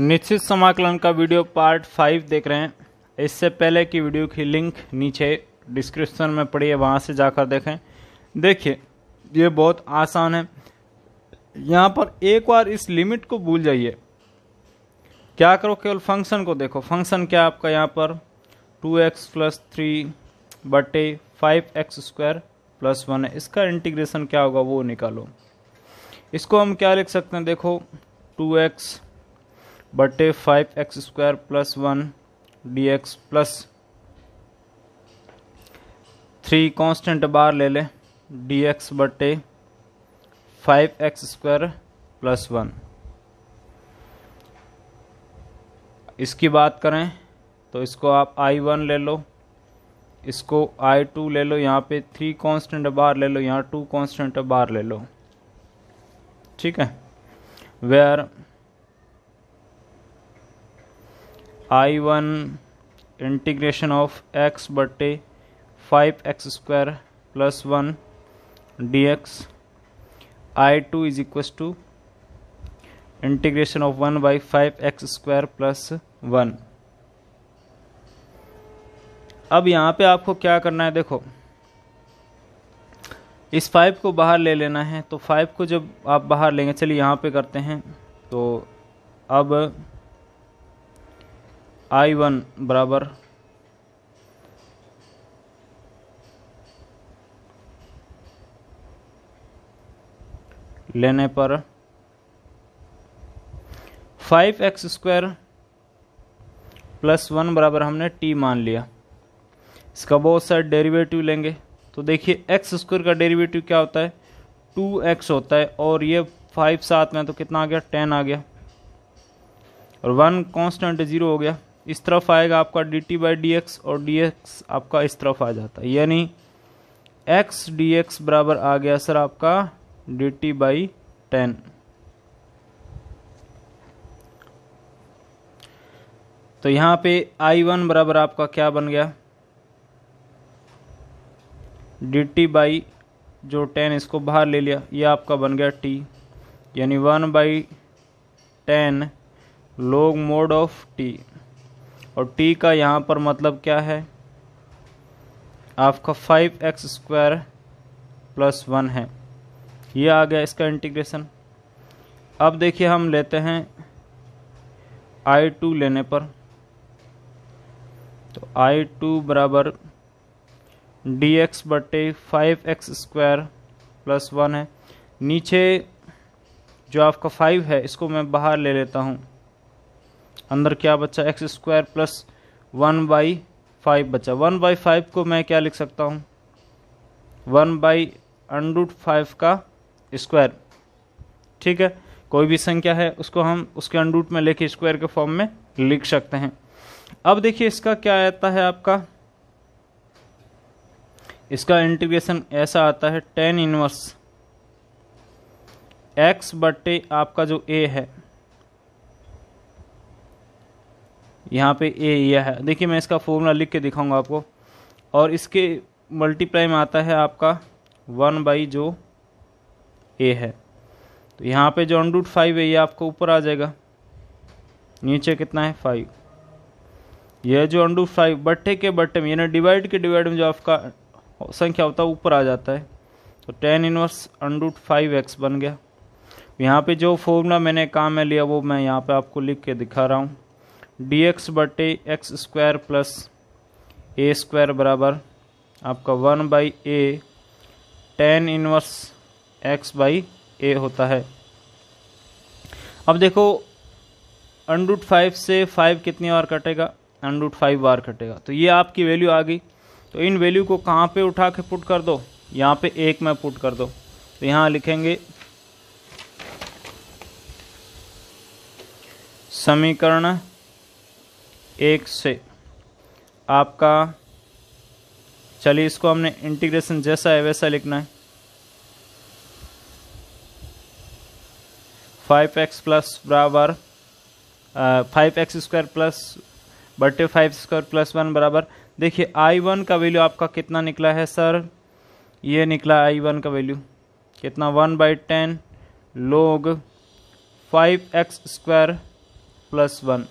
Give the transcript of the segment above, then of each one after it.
निश्चित समाकलन का वीडियो पार्ट फाइव देख रहे हैं इससे पहले की वीडियो की लिंक नीचे डिस्क्रिप्शन में पड़ी है वहाँ से जाकर देखें देखिए ये बहुत आसान है यहाँ पर एक बार इस लिमिट को भूल जाइए क्या करो केवल फंक्शन को देखो फंक्शन क्या आपका यहाँ पर टू एक्स प्लस थ्री बटे five x square plus one है इसका इंटीग्रेशन क्या होगा वो निकालो इसको हम क्या लिख सकते हैं देखो टू एक्स बटे five x square plus one d x plus three constant बार ले ले डी एक्स बटे five x square plus one इसकी बात करें तो इसको आप आई वन ले लो इसको आई टू ले लो यहाँ पे थ्री कॉन्स्टेंट बार ले लो यहाँ टू कॉन्स्टेंट बार ले लो ठीक है where I one integration of x बटे five x square plus one d x I two is equals to integration of one by five x square plus one अब यहाँ पे आपको क्या करना है देखो इस फाइव को बाहर ले लेना है तो फाइव को जब आप बाहर लेंगे चलिए यहाँ पे करते हैं तो अब आई वन बराबर लेने पर five x square plus one बराबर हमने टी मान लिया इसका बहुत सारे डेरिवेटिव लेंगे तो देखिए एक्स स्क्वायर का डेरिवेटिव क्या होता है टू एक्स होता है और ये फाइव साथ में तो कितना आ गया टेन आ गया और वन कांस्टेंट जीरो हो गया इस तरफ आएगा आपका d t by d x और dx आपका इस तरफ आ जाता है यानी एक्स dx बराबर आ गया सर आपका डी टी बाई टेन तो यहां पे आई वन बराबर आपका क्या बन गया डी टी बाई जो टेन इसको बाहर ले लिया ये आपका बन गया टी यानी one by tan log mod of t और टी का यहाँ पर मतलब क्या है आपका five x square plus one है ये आ गया इसका इंटीग्रेशन अब देखिए हम लेते हैं आई टू लेने पर तो आई टू बराबर डी एक्स बटे five x square plus one है नीचे जो आपका फाइव है इसको मैं बाहर ले लेता हूँ अंदर क्या बचा x square plus one by five बचा वन बाई फाइव को मैं क्या लिख सकता हूँ वन बाई अंडूट फाइव का स्क्वायर ठीक है कोई भी संख्या है उसको हम उसके अंडूट में लेके स्क्वायर के फॉर्म में लिख सकते हैं अब देखिए इसका क्या आता है आपका इसका इंटीग्रेशन ऐसा आता है टेन इनवर्स एक्स बटे आपका जो ए है यहाँ पे ए यह e, है देखिए मैं इसका फॉर्मूला लिख के दिखाऊंगा आपको और इसके मल्टीप्लाई में आता है आपका वन बाई जो ए है तो यहाँ पे जो अनरूट फाइव है ये आपको ऊपर आ जाएगा नीचे कितना है फाइव यह जो अंडू फाइव बट्टे के बट्टे में यानी डिवाइड के डिवाइड में जो आपका संख्या होता है ऊपर आ जाता है तो tan inverse under root five x बन गया यहाँ पे जो फॉर्मूला मैंने काम में लिया वो मैं यहाँ पे आपको लिख के दिखा रहा हूँ डी एक्स बटे x square plus a square बराबर आपका one by a tan inverse x by a होता है अब देखो अंडरूट फाइव से फाइव कितनी बार कटेगा अंडरूट फाइव बार कटेगा तो ये आपकी वैल्यू आ गई तो इन वैल्यू को कहाँ पे उठा के पुट कर दो यहाँ पे एक में पुट कर दो तो यहाँ लिखेंगे समीकरण एक से आपका चलिए इसको हमने इंटीग्रेशन जैसा है वैसा लिखना है फाइव एक्स प्लस बराबर फाइव एक्स स्क्वायर प्लस बटे फाइव स्क्वायर प्लस वन बराबर देखिए आई वन का वैल्यू आपका कितना निकला है सर ये निकला आई वन का वैल्यू कितना one by tan log five x square plus one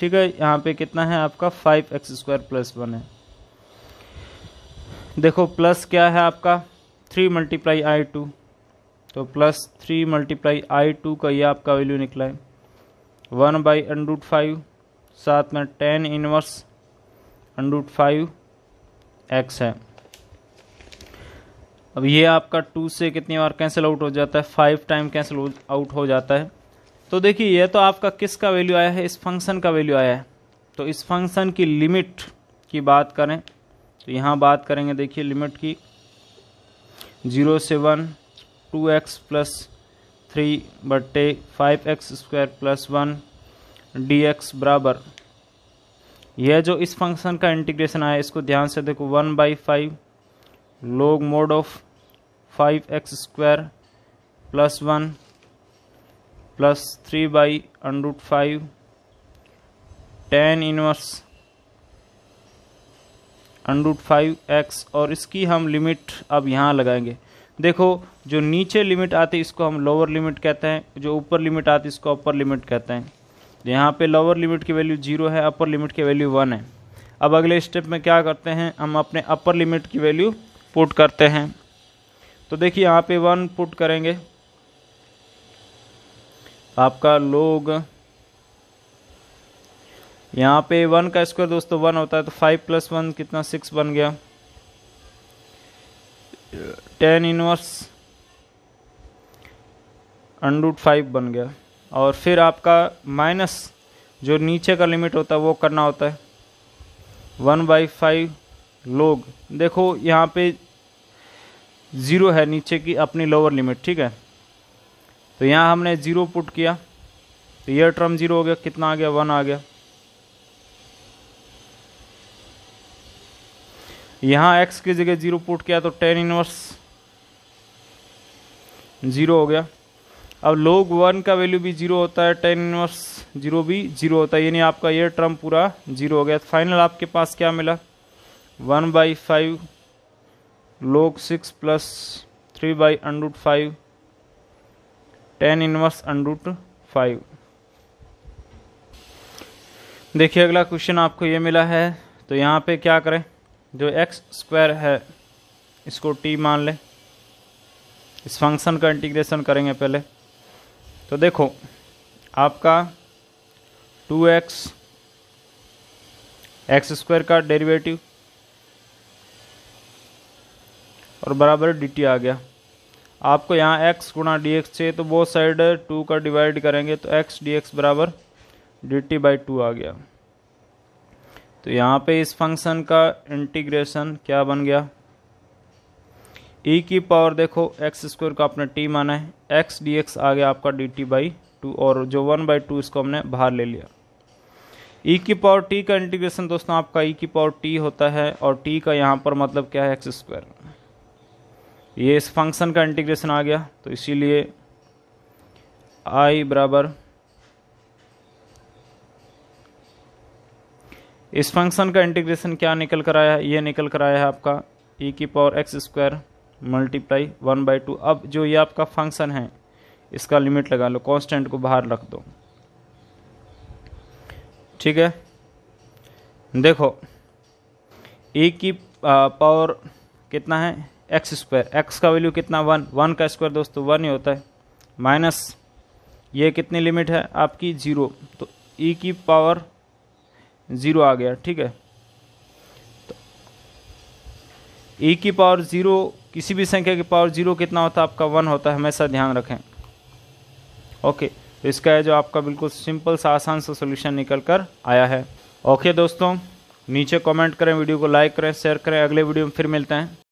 ठीक है यहाँ पे कितना है आपका five x square plus one है देखो प्लस क्या है आपका थ्री मल्टीप्लाई आई टू तो plus three multiply I two का ये आपका वैल्यू निकला है वन बाई अंडूट फाइव साथ में tan inverse under root five x है अब ये आपका टू से कितनी बार कैंसिल आउट हो जाता है फाइव टाइम कैंसिल आउट हो जाता है तो देखिए यह तो आपका किसका वैल्यू आया है इस फंक्शन का वैल्यू आया है तो इस फंक्शन की लिमिट की बात करें तो यहाँ बात करेंगे देखिए लिमिट की जीरो से one two x plus three बट्टे five x square plus one d x बराबर यह जो इस फंक्शन का इंटीग्रेशन आया इसको ध्यान से देखो one by five log mod of five x square plus one plus three by under root five tan inverse under root five x और इसकी हम लिमिट अब यहाँ लगाएंगे देखो जो नीचे लिमिट आती है इसको हम लोअर लिमिट कहते हैं जो ऊपर लिमिट आती है इसको अपर लिमिट कहते हैं तो यहाँ पे लोअर लिमिट की वैल्यू जीरो है अपर लिमिट की वैल्यू वन है अब अगले स्टेप में क्या करते हैं हम अपने अपर लिमिट की वैल्यू पुट करते हैं तो देखिए यहाँ पे वन पुट करेंगे आपका लोग यहाँ पे वन का स्क्वायर दोस्तों वन होता है तो फाइव प्लस वन कितना सिक्स बन गया टेन इनवर्स अंडूट फाइव बन गया और फिर आपका माइनस जो नीचे का लिमिट होता है वो करना होता है वन बाई फाइव लोग देखो यहाँ पे ज़ीरो है नीचे की अपनी लोअर लिमिट ठीक है तो यहाँ हमने ज़ीरो पुट किया तो यह टर्म ज़ीरो हो गया कितना आ गया वन आ गया यहाँ एक्स की जगह ज़ीरो पुट किया तो टेन इनवर्स ज़ीरो हो गया अब लोग वन का वैल्यू भी ज़ीरो होता है टेन इनवर्स ज़ीरो भी ज़ीरो होता है यानी आपका ये टर्म पूरा ज़ीरो हो गया तो फाइनल आपके पास क्या मिला one by five log six plus three by under root five tan inverse under root five देखिए अगला क्वेश्चन आपको ये मिला है तो यहाँ पे क्या करें जो एक्स स्क्वायर है इसको टी मान लें इस फंक्शन का इंटीग्रेशन करेंगे पहले तो देखो आपका टू एक्स एक्स स्क्वायर का डेरिवेटिव और बराबर डी टी आ गया आपको यहाँ x गुणा डी एक्स चाहिए तो वो साइड टू का डिवाइड करेंगे तो x डी एक्स बराबर डी टी बाई टू आ गया तो यहाँ पे इस फंक्शन का इंटीग्रेशन क्या बन गया e की पावर देखो एक्स स्क्वायर का आपने t माना है x डी एक्स आ गया आपका डी टी बाई टू और जो वन बाई टू इसको हमने बाहर ले लिया ई e की पावर टी का इंटीग्रेशन दोस्तों आपका ई e की पावर टी होता है और टी का यहाँ पर मतलब क्या है एक्स स्क्वायर ये इस फंक्शन का इंटीग्रेशन आ गया तो इसीलिए आई बराबर इस फंक्शन का इंटीग्रेशन क्या निकल कर आया है ये निकल कर आया है आपका ई e की power x square multiply one by two अब जो ये आपका फंक्शन है इसका लिमिट लगा लो कांस्टेंट को बाहर रख दो ठीक है देखो ई e की पावर कितना है एक्स स्क्वायर एक्स का वैल्यू कितना वन वन का स्क्वायर दोस्तों वन ही होता है माइनस ये कितनी लिमिट है आपकी ज़ीरो तो ई e की पावर ज़ीरो आ गया ठीक है तो ई e की पावर ज़ीरो किसी भी संख्या की पावर ज़ीरो कितना होता है आपका वन होता है हमेशा ध्यान रखें ओके तो इसका है जो आपका बिल्कुल सिंपल सा आसान सा सोल्यूशन निकल कर आया है ओके दोस्तों नीचे कमेंट करें वीडियो को लाइक करें शेयर करें अगले वीडियो में फिर मिलते हैं